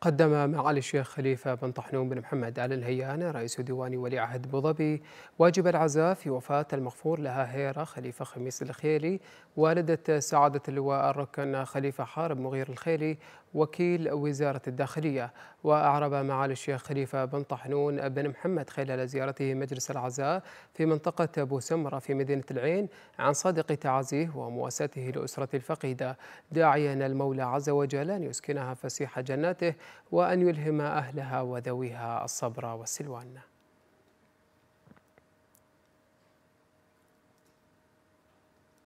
قدم معالي الشيخ خليفة بن طحنون بن محمد آل الهيان رئيس ديوان ولي عهد أبوظبي واجب العزاء في وفاة المغفور لها هيرة خليفة خميس الخيلي والدة سعادة اللواء الركن خليفة حارب مغير الخيلي وكيل وزارة الداخلية وأعرب معالي الشيخ خليفة بن طحنون بن محمد خلال زيارته مجلس العزاء في منطقة أبو سمرة في مدينة العين عن صادق تعازيه ومواساته لأسرة الفقيدة داعيا المولى عز وجل أن يسكنها فسيح جناته وأن يلهم أهلها وذويها الصبر والسلوان